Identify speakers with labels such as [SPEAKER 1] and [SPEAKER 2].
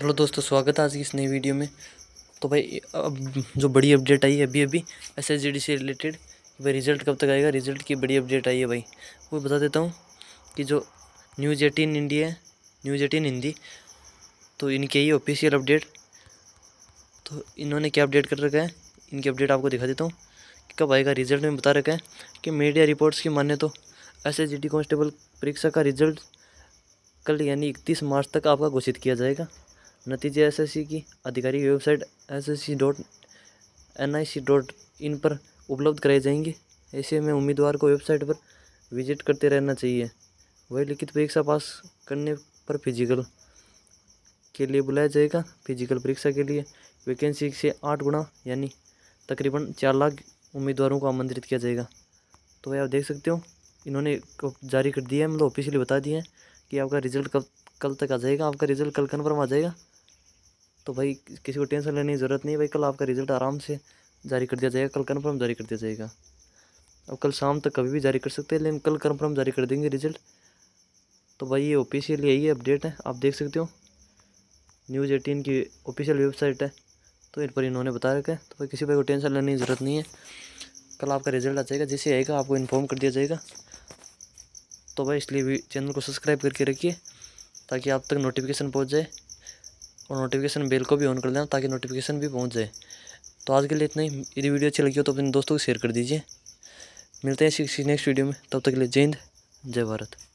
[SPEAKER 1] hello दोस्तों स्वागत है आज की इस नई वीडियो में तो भाई अब जो बड़ी अपडेट आई है अभी अभी एस एस से रिलेटेड भाई रिज़ल्ट कब तक आएगा रिज़ल्ट की बड़ी अपडेट आई है भाई वो बता देता हूँ कि जो न्यूज़ एटीन इंडिया है न्यूज़ एटीन हिंदी तो इनके ही ऑफिशियल अपडेट तो इन्होंने क्या अपडेट कर रखा है इनकी अपडेट आपको दिखा देता हूँ कब आएगा रिज़ल्ट में बता रखा है कि मीडिया रिपोर्ट्स की माने तो एस एस कांस्टेबल परीक्षा का रिज़ल्ट कल यानी इकतीस मार्च तक आपका घोषित किया जाएगा नतीजे एसएससी की आधिकारिक website SSC dot NIC dot in पर उपलब्ध कराए जाएंगे ऐसे में उम्मीदवार को वेबसाइट पर विजिट करते रहना चाहिए वही लिखित परीक्षा पास करने पर फिजिकल के लिए बुलाया जाएगा फिजिकल परीक्षा के लिए वैकेंसी से आठ गुना यानी तकरीबन चार लाख उम्मीदवारों को आमंत्रित किया जाएगा तो आप देख सकते हो इन्होंने जारी कर दिया है मतलब ऑफिशियली बता दिया है कि आपका रिजल्ट कब कल तक आ जाएगा आपका रिजल्ट कल कन्फर्म आ जाएगा तो भाई किसी को टेंशन लेने की ज़रूरत नहीं है भाई कल आपका रिजल्ट आराम से जारी कर दिया जाएगा कल कन्फर्म जारी कर दिया जाएगा अब कल शाम तक कभी भी जारी कर सकते हैं लेकिन कल कन्फर्म जारी कर देंगे रिजल्ट तो भाई ये ऑफिशियल यही अपडेट है आप देख सकते हो न्यूज़ एटीन की ऑफिशियल वेबसाइट है तो इन पर इन्होंने बता रखा है तो भाई किसी भाई को टेंशन लेने की ज़रूरत नहीं है कल आपका रिजल्ट आ जाएगा जैसे आएगा आपको इन्फॉर्म कर दिया जाएगा तो भाई इसलिए भी चैनल को सब्सक्राइब करके रखिए ताकि आप तक नोटिफिकेशन पहुंच जाए और नोटिफिकेशन बेल को भी ऑन कर देना ताकि नोटिफिकेशन भी पहुँच जाए तो आज के लिए इतना ही यदि वीडियो अच्छी लगी हो तो अपने दोस्तों को शेयर कर दीजिए मिलते हैं इसी नेक्स्ट वीडियो में तब तक के लिए जय हिंद जय भारत